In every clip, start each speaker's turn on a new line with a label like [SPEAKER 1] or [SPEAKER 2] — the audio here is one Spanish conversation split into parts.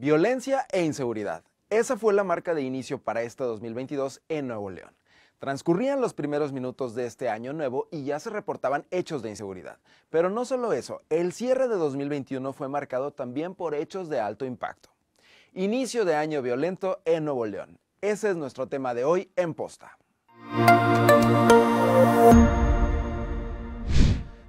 [SPEAKER 1] Violencia e inseguridad. Esa fue la marca de inicio para este 2022 en Nuevo León. Transcurrían los primeros minutos de este año nuevo y ya se reportaban hechos de inseguridad. Pero no solo eso, el cierre de 2021 fue marcado también por hechos de alto impacto. Inicio de año violento en Nuevo León. Ese es nuestro tema de hoy en Posta.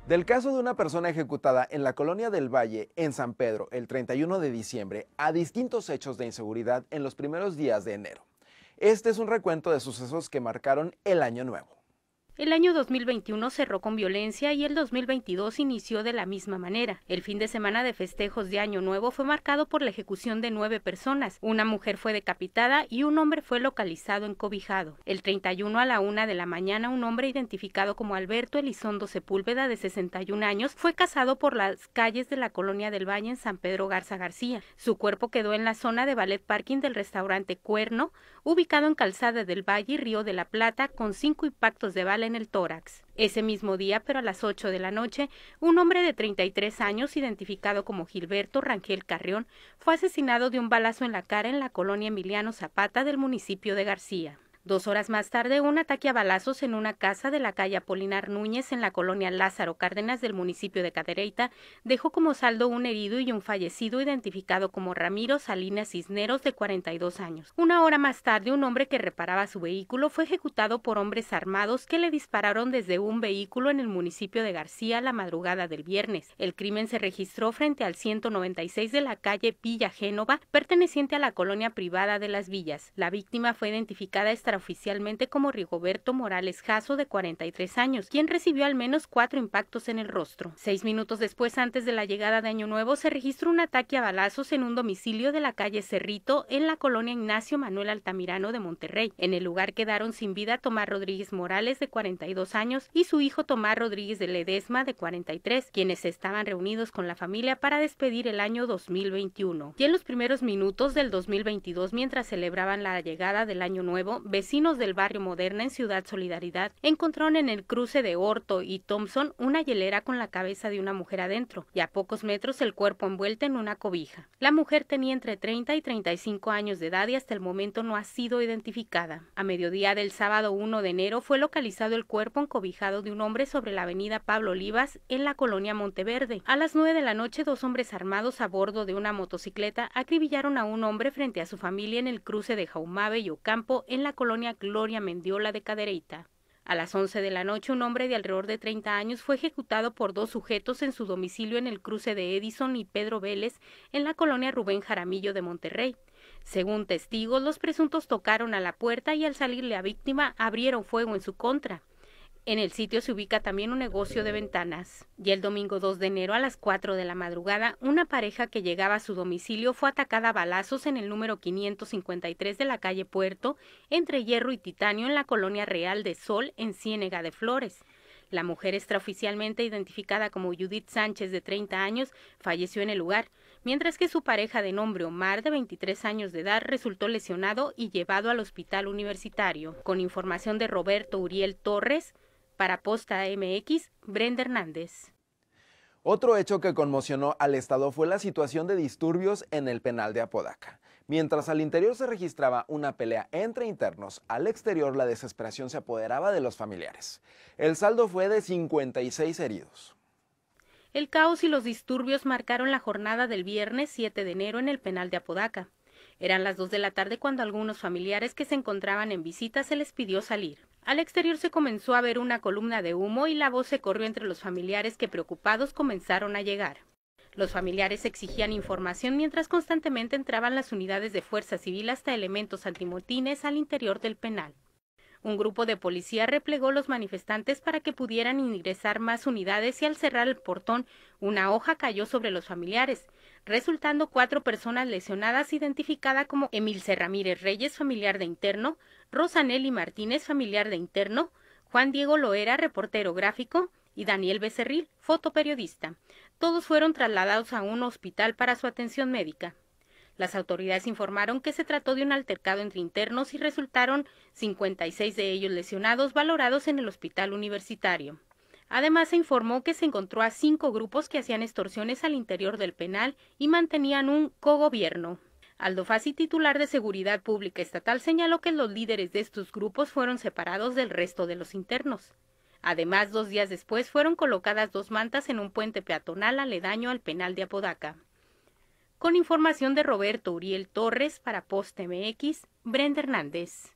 [SPEAKER 1] Del caso de una persona ejecutada en la colonia del Valle, en San Pedro, el 31 de diciembre, a distintos hechos de inseguridad en los primeros días de enero. Este es un recuento de sucesos que marcaron el año nuevo.
[SPEAKER 2] El año 2021 cerró con violencia y el 2022 inició de la misma manera. El fin de semana de festejos de Año Nuevo fue marcado por la ejecución de nueve personas. Una mujer fue decapitada y un hombre fue localizado encobijado. El 31 a la una de la mañana, un hombre identificado como Alberto Elizondo Sepúlveda, de 61 años, fue cazado por las calles de la colonia del Valle en San Pedro Garza García. Su cuerpo quedó en la zona de ballet parking del restaurante Cuerno, ubicado en Calzada del Valle y Río de la Plata, con cinco impactos de bala en el tórax. Ese mismo día, pero a las 8 de la noche, un hombre de 33 años, identificado como Gilberto Rangel Carrión, fue asesinado de un balazo en la cara en la colonia Emiliano Zapata del municipio de García. Dos horas más tarde, un ataque a balazos en una casa de la calle Apolinar Núñez en la colonia Lázaro Cárdenas del municipio de Cadereyta dejó como saldo un herido y un fallecido identificado como Ramiro Salinas Cisneros de 42 años. Una hora más tarde, un hombre que reparaba su vehículo fue ejecutado por hombres armados que le dispararon desde un vehículo en el municipio de García la madrugada del viernes. El crimen se registró frente al 196 de la calle Villa Génova, perteneciente a la colonia privada de Las Villas. La víctima fue identificada esta oficialmente como Rigoberto Morales Jasso, de 43 años, quien recibió al menos cuatro impactos en el rostro. Seis minutos después, antes de la llegada de Año Nuevo, se registró un ataque a balazos en un domicilio de la calle Cerrito, en la colonia Ignacio Manuel Altamirano de Monterrey. En el lugar quedaron sin vida Tomás Rodríguez Morales, de 42 años, y su hijo Tomás Rodríguez de Ledesma, de 43, quienes estaban reunidos con la familia para despedir el año 2021. Y en los primeros minutos del 2022, mientras celebraban la llegada del Año Nuevo, Vecinos del barrio Moderna en Ciudad Solidaridad encontraron en el cruce de Horto y Thompson una hielera con la cabeza de una mujer adentro y a pocos metros el cuerpo envuelto en una cobija. La mujer tenía entre 30 y 35 años de edad y hasta el momento no ha sido identificada. A mediodía del sábado 1 de enero fue localizado el cuerpo encobijado de un hombre sobre la avenida Pablo Olivas en la colonia Monteverde. A las 9 de la noche dos hombres armados a bordo de una motocicleta acribillaron a un hombre frente a su familia en el cruce de Jaumave y Ocampo en la colonia colonia Gloria Mendiola de Cadereyta. A las 11 de la noche, un hombre de alrededor de 30 años fue ejecutado por dos sujetos en su domicilio en el cruce de Edison y Pedro Vélez, en la colonia Rubén Jaramillo de Monterrey. Según testigos, los presuntos tocaron a la puerta y al salir la víctima abrieron fuego en su contra. En el sitio se ubica también un negocio de ventanas. Y el domingo 2 de enero a las 4 de la madrugada, una pareja que llegaba a su domicilio fue atacada a balazos en el número 553 de la calle Puerto, entre Hierro y Titanio, en la colonia Real de Sol, en Ciénega de Flores. La mujer extraoficialmente identificada como Judith Sánchez, de 30 años, falleció en el lugar, mientras que su pareja de nombre Omar, de 23 años de edad, resultó lesionado y llevado al hospital universitario. Con información de Roberto Uriel Torres, para Posta MX, Brenda Hernández.
[SPEAKER 1] Otro hecho que conmocionó al Estado fue la situación de disturbios en el penal de Apodaca. Mientras al interior se registraba una pelea entre internos, al exterior la desesperación se apoderaba de los familiares. El saldo fue de 56 heridos.
[SPEAKER 2] El caos y los disturbios marcaron la jornada del viernes 7 de enero en el penal de Apodaca. Eran las 2 de la tarde cuando algunos familiares que se encontraban en visita se les pidió salir. Al exterior se comenzó a ver una columna de humo y la voz se corrió entre los familiares que preocupados comenzaron a llegar. Los familiares exigían información mientras constantemente entraban las unidades de fuerza civil hasta elementos antimotines al interior del penal. Un grupo de policía replegó los manifestantes para que pudieran ingresar más unidades y al cerrar el portón, una hoja cayó sobre los familiares, resultando cuatro personas lesionadas identificada como Emilce Ramírez Reyes, familiar de interno, Rosanelli Martínez, familiar de interno, Juan Diego Loera, reportero gráfico, y Daniel Becerril, fotoperiodista. Todos fueron trasladados a un hospital para su atención médica. Las autoridades informaron que se trató de un altercado entre internos y resultaron 56 de ellos lesionados valorados en el hospital universitario. Además, se informó que se encontró a cinco grupos que hacían extorsiones al interior del penal y mantenían un cogobierno. Aldo Fassi, titular de Seguridad Pública Estatal, señaló que los líderes de estos grupos fueron separados del resto de los internos. Además, dos días después fueron colocadas dos mantas en un puente peatonal aledaño al penal de Apodaca con información de Roberto Uriel Torres para Post MX, Brenda Hernández.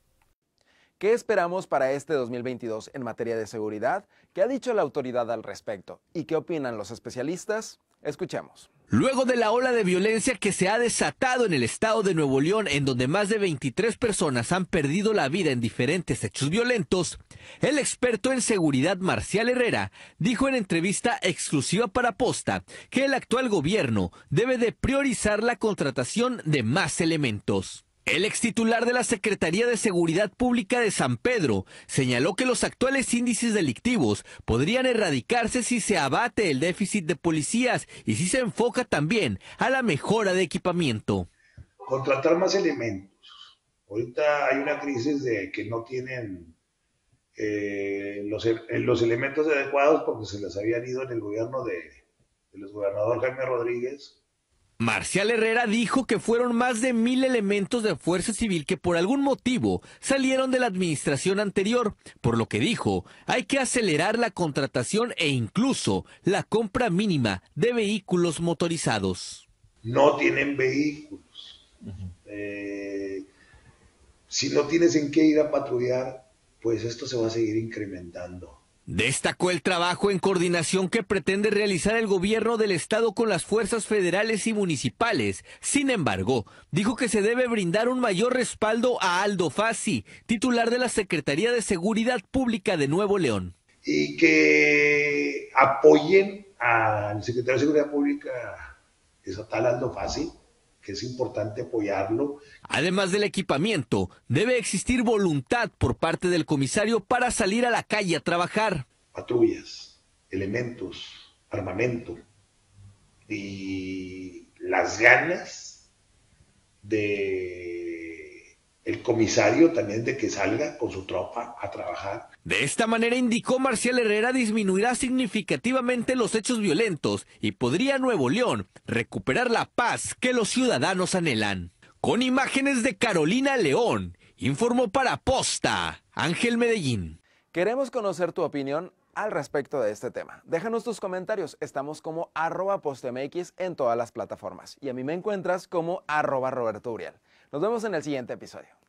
[SPEAKER 1] ¿Qué esperamos para este 2022 en materia de seguridad? ¿Qué ha dicho la autoridad al respecto? ¿Y qué opinan los especialistas? Escuchemos.
[SPEAKER 3] Luego de la ola de violencia que se ha desatado en el estado de Nuevo León, en donde más de 23 personas han perdido la vida en diferentes hechos violentos, el experto en seguridad Marcial Herrera dijo en entrevista exclusiva para Posta que el actual gobierno debe de priorizar la contratación de más elementos. El ex titular de la Secretaría de Seguridad Pública de San Pedro señaló que los actuales índices delictivos podrían erradicarse si se abate el déficit de policías y si se enfoca también a la mejora de equipamiento.
[SPEAKER 1] Contratar más elementos. Ahorita hay una crisis de que no tienen eh, eh, los, elementos adecuados porque se les habían ido en el gobierno de, los gobernador Jaime Rodríguez
[SPEAKER 3] Marcial Herrera dijo que fueron más de mil elementos de Fuerza Civil que por algún motivo salieron de la administración anterior, por lo que dijo, hay que acelerar la contratación e incluso la compra mínima de vehículos motorizados.
[SPEAKER 1] No tienen vehículos. Eh, si no tienes en qué ir a patrullar, pues esto se va a seguir incrementando.
[SPEAKER 3] Destacó el trabajo en coordinación que pretende realizar el gobierno del Estado con las fuerzas federales y municipales. Sin embargo, dijo que se debe brindar un mayor respaldo a Aldo Fassi, titular de la Secretaría de Seguridad Pública de Nuevo León.
[SPEAKER 1] Y que apoyen al secretario de Seguridad Pública tal Aldo Fassi que es importante apoyarlo.
[SPEAKER 3] Además del equipamiento, debe existir voluntad por parte del comisario para salir a la calle a trabajar.
[SPEAKER 1] Patrullas, elementos, armamento y las ganas de el comisario también de que salga con su tropa a trabajar.
[SPEAKER 3] De esta manera indicó Marcial Herrera disminuirá significativamente los hechos violentos y podría Nuevo León recuperar la paz que los ciudadanos anhelan. Con imágenes de Carolina León, informó para Posta Ángel Medellín.
[SPEAKER 1] Queremos conocer tu opinión al respecto de este tema. Déjanos tus comentarios. Estamos como arroba postmx en todas las plataformas. Y a mí me encuentras como arroba Roberto Uriel. Nos vemos en el siguiente episodio.